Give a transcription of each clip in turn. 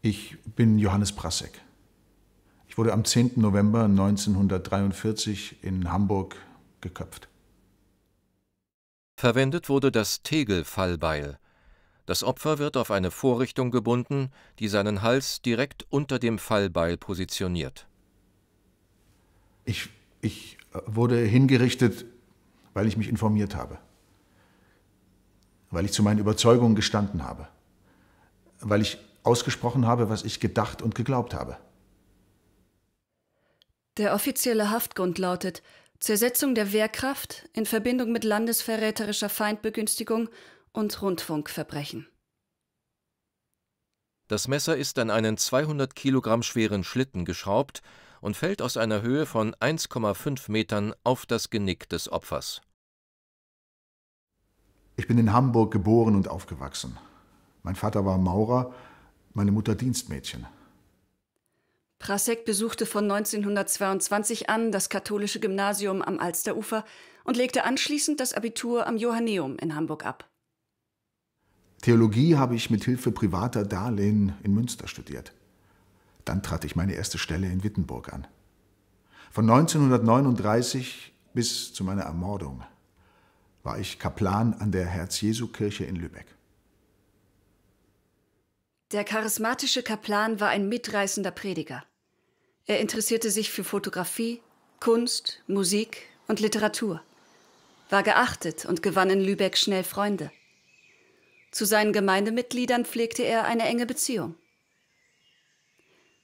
Ich bin Johannes Prasek. Ich wurde am 10. November 1943 in Hamburg geköpft. Verwendet wurde das Tegel-Fallbeil. Das Opfer wird auf eine Vorrichtung gebunden, die seinen Hals direkt unter dem Fallbeil positioniert. Ich, ich äh, wurde hingerichtet, weil ich mich informiert habe, weil ich zu meinen Überzeugungen gestanden habe, weil ich ausgesprochen habe, was ich gedacht und geglaubt habe. Der offizielle Haftgrund lautet Zersetzung der Wehrkraft in Verbindung mit landesverräterischer Feindbegünstigung und Rundfunkverbrechen. Das Messer ist an einen 200 Kilogramm schweren Schlitten geschraubt und fällt aus einer Höhe von 1,5 Metern auf das Genick des Opfers. Ich bin in Hamburg geboren und aufgewachsen. Mein Vater war Maurer meine Mutter Dienstmädchen. Prasek besuchte von 1922 an das katholische Gymnasium am Alsterufer und legte anschließend das Abitur am Johanneum in Hamburg ab. Theologie habe ich mit Hilfe privater Darlehen in Münster studiert. Dann trat ich meine erste Stelle in Wittenburg an. Von 1939 bis zu meiner Ermordung war ich Kaplan an der Herz-Jesu-Kirche in Lübeck. Der charismatische Kaplan war ein mitreißender Prediger. Er interessierte sich für Fotografie, Kunst, Musik und Literatur, war geachtet und gewann in Lübeck schnell Freunde. Zu seinen Gemeindemitgliedern pflegte er eine enge Beziehung.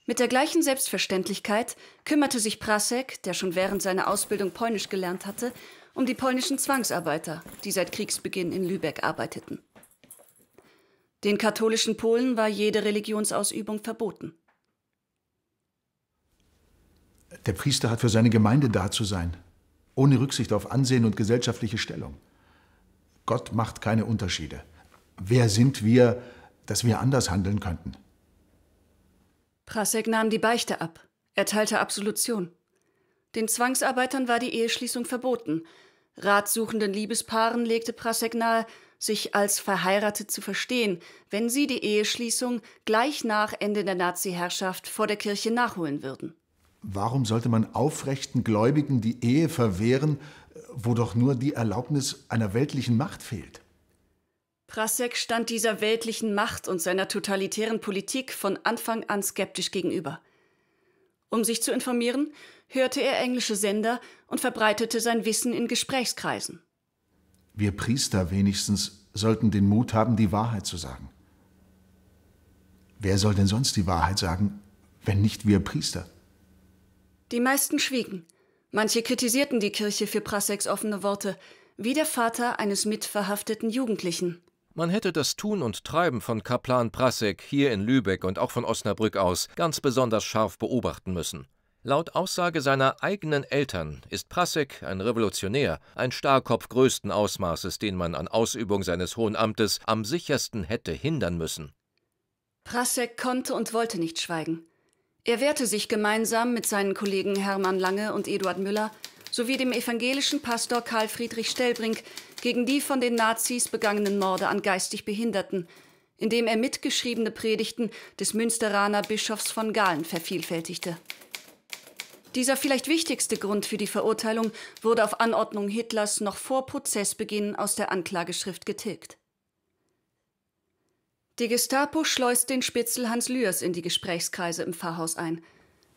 Mit der gleichen Selbstverständlichkeit kümmerte sich Prasek, der schon während seiner Ausbildung Polnisch gelernt hatte, um die polnischen Zwangsarbeiter, die seit Kriegsbeginn in Lübeck arbeiteten. Den katholischen Polen war jede Religionsausübung verboten. Der Priester hat für seine Gemeinde da zu sein, ohne Rücksicht auf Ansehen und gesellschaftliche Stellung. Gott macht keine Unterschiede. Wer sind wir, dass wir anders handeln könnten? Prasek nahm die Beichte ab, erteilte Absolution. Den Zwangsarbeitern war die Eheschließung verboten. Ratsuchenden Liebespaaren legte Prasek nahe, sich als verheiratet zu verstehen, wenn sie die Eheschließung gleich nach Ende der Nazi-Herrschaft vor der Kirche nachholen würden. Warum sollte man aufrechten Gläubigen die Ehe verwehren, wo doch nur die Erlaubnis einer weltlichen Macht fehlt? Prasek stand dieser weltlichen Macht und seiner totalitären Politik von Anfang an skeptisch gegenüber. Um sich zu informieren, hörte er englische Sender und verbreitete sein Wissen in Gesprächskreisen. Wir Priester wenigstens sollten den Mut haben, die Wahrheit zu sagen. Wer soll denn sonst die Wahrheit sagen, wenn nicht wir Priester? Die meisten schwiegen. Manche kritisierten die Kirche für Prasseks offene Worte, wie der Vater eines mitverhafteten Jugendlichen. Man hätte das Tun und Treiben von Kaplan Prasek hier in Lübeck und auch von Osnabrück aus ganz besonders scharf beobachten müssen. Laut Aussage seiner eigenen Eltern ist Prasek ein Revolutionär, ein Starkopf größten Ausmaßes, den man an Ausübung seines hohen Amtes am sichersten hätte hindern müssen. Prasek konnte und wollte nicht schweigen. Er wehrte sich gemeinsam mit seinen Kollegen Hermann Lange und Eduard Müller sowie dem evangelischen Pastor Karl Friedrich Stellbrink gegen die von den Nazis begangenen Morde an geistig Behinderten, indem er mitgeschriebene Predigten des Münsteraner Bischofs von Galen vervielfältigte. Dieser vielleicht wichtigste Grund für die Verurteilung wurde auf Anordnung Hitlers noch vor Prozessbeginn aus der Anklageschrift getilgt. Die Gestapo schleust den Spitzel Hans Lührs in die Gesprächskreise im Pfarrhaus ein.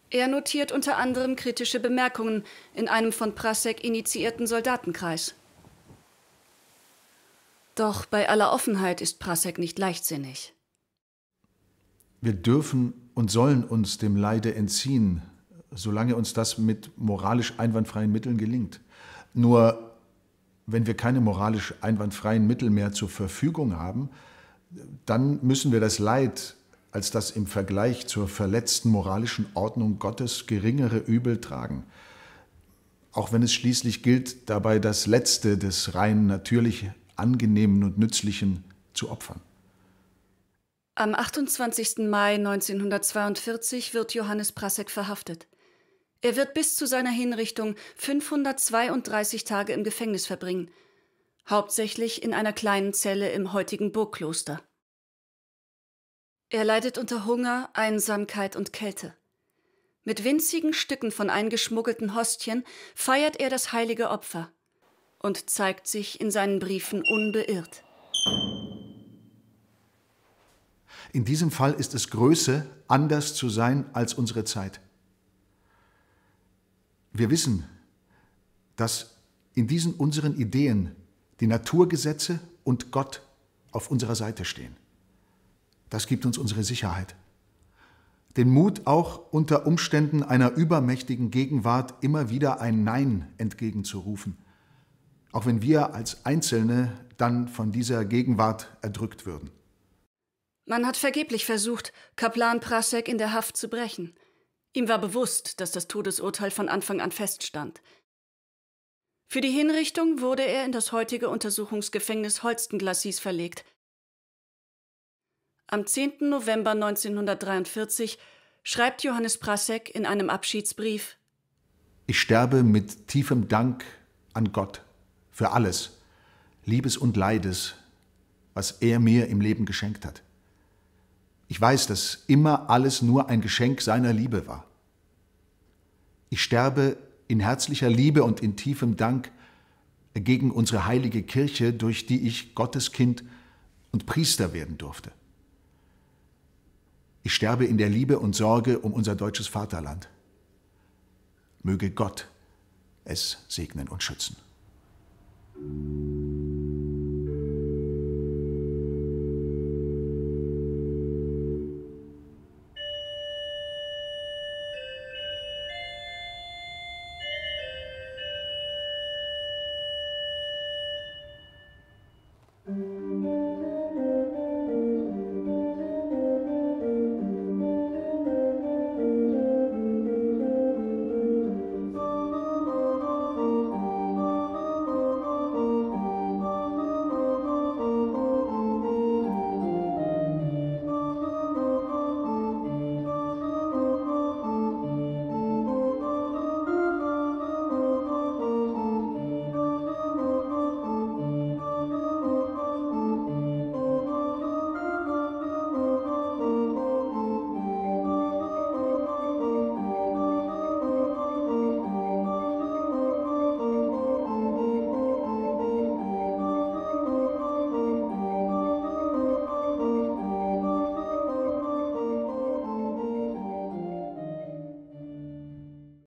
Er notiert unter anderem kritische Bemerkungen in einem von Prasek initiierten Soldatenkreis. Doch bei aller Offenheit ist Prasek nicht leichtsinnig. Wir dürfen und sollen uns dem Leide entziehen, solange uns das mit moralisch einwandfreien Mitteln gelingt. Nur wenn wir keine moralisch einwandfreien Mittel mehr zur Verfügung haben, dann müssen wir das Leid als das im Vergleich zur verletzten moralischen Ordnung Gottes geringere Übel tragen. Auch wenn es schließlich gilt, dabei das Letzte des rein natürlich Angenehmen und Nützlichen zu opfern. Am 28. Mai 1942 wird Johannes Prasek verhaftet. Er wird bis zu seiner Hinrichtung 532 Tage im Gefängnis verbringen, hauptsächlich in einer kleinen Zelle im heutigen Burgkloster. Er leidet unter Hunger, Einsamkeit und Kälte. Mit winzigen Stücken von eingeschmuggelten Hostien feiert er das heilige Opfer und zeigt sich in seinen Briefen unbeirrt. In diesem Fall ist es Größe, anders zu sein als unsere Zeit. Wir wissen, dass in diesen unseren Ideen die Naturgesetze und Gott auf unserer Seite stehen. Das gibt uns unsere Sicherheit. Den Mut, auch unter Umständen einer übermächtigen Gegenwart immer wieder ein Nein entgegenzurufen, auch wenn wir als Einzelne dann von dieser Gegenwart erdrückt würden. Man hat vergeblich versucht, Kaplan Prasek in der Haft zu brechen. Ihm war bewusst, dass das Todesurteil von Anfang an feststand. Für die Hinrichtung wurde er in das heutige Untersuchungsgefängnis Holstenglassis verlegt. Am 10. November 1943 schreibt Johannes Prasek in einem Abschiedsbrief: Ich sterbe mit tiefem Dank an Gott für alles, Liebes und Leides, was er mir im Leben geschenkt hat. Ich weiß, dass immer alles nur ein Geschenk seiner Liebe war. Ich sterbe in herzlicher Liebe und in tiefem Dank gegen unsere heilige Kirche, durch die ich Gottes Kind und Priester werden durfte. Ich sterbe in der Liebe und Sorge um unser deutsches Vaterland. Möge Gott es segnen und schützen.